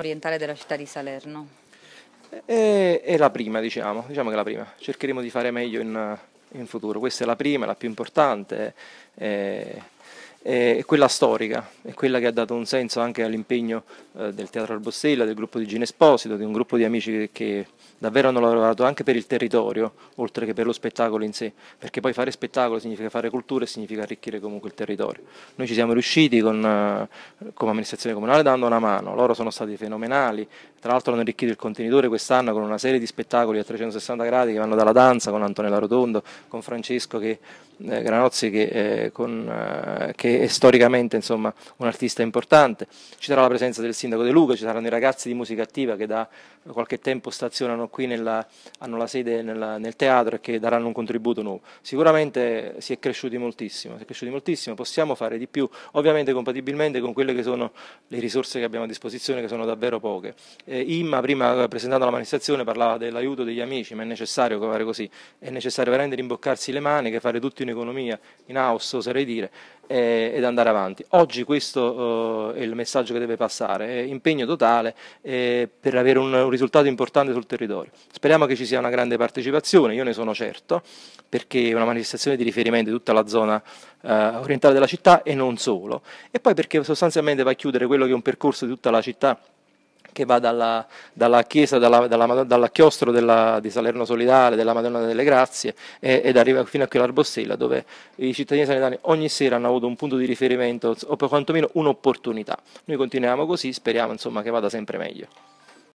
orientale della città di Salerno? Eh, è, la prima, diciamo, diciamo che è la prima. Cercheremo di fare meglio in, in futuro. Questa è la prima, la più importante. È eh, è quella storica, è quella che ha dato un senso anche all'impegno eh, del Teatro Albostella, del gruppo di Gine Esposito, di un gruppo di amici che davvero hanno lavorato anche per il territorio, oltre che per lo spettacolo in sé, perché poi fare spettacolo significa fare cultura e significa arricchire comunque il territorio. Noi ci siamo riusciti con, eh, come amministrazione comunale dando una mano, loro sono stati fenomenali, tra l'altro hanno arricchito il contenitore quest'anno con una serie di spettacoli a 360 gradi che vanno dalla danza con Antonella Rotondo, con Francesco che, eh, Granozzi che, eh, con, eh, che che è storicamente insomma, un artista importante. Ci sarà la presenza del sindaco De Luca, ci saranno i ragazzi di musica attiva che da qualche tempo stazionano qui, nella, hanno la sede nella, nel teatro e che daranno un contributo nuovo. Sicuramente si è cresciuti moltissimo, si è cresciuti moltissimo, possiamo fare di più, ovviamente compatibilmente con quelle che sono le risorse che abbiamo a disposizione, che sono davvero poche. Eh, Imma prima presentando la manifestazione parlava dell'aiuto degli amici, ma è necessario fare così, è necessario veramente rimboccarsi le maniche, fare tutto in economia, in house oserei dire, eh, ed andare avanti. Oggi questo eh, è il messaggio che deve passare, impegno totale eh, per avere un, un, risultato importante sul territorio. Speriamo che ci sia una grande partecipazione, io ne sono certo, perché è una manifestazione di riferimento di tutta la zona eh, orientale della città e non solo. E poi perché sostanzialmente va a chiudere quello che è un percorso di tutta la città che va dalla, dalla chiesa, dalla, dalla, dalla chiostro della, di Salerno Solidale, della Madonna delle Grazie e, ed arriva fino a qui all'Arbostella dove i cittadini sanitari ogni sera hanno avuto un punto di riferimento o quantomeno un'opportunità. Noi continuiamo così, speriamo insomma, che vada sempre meglio.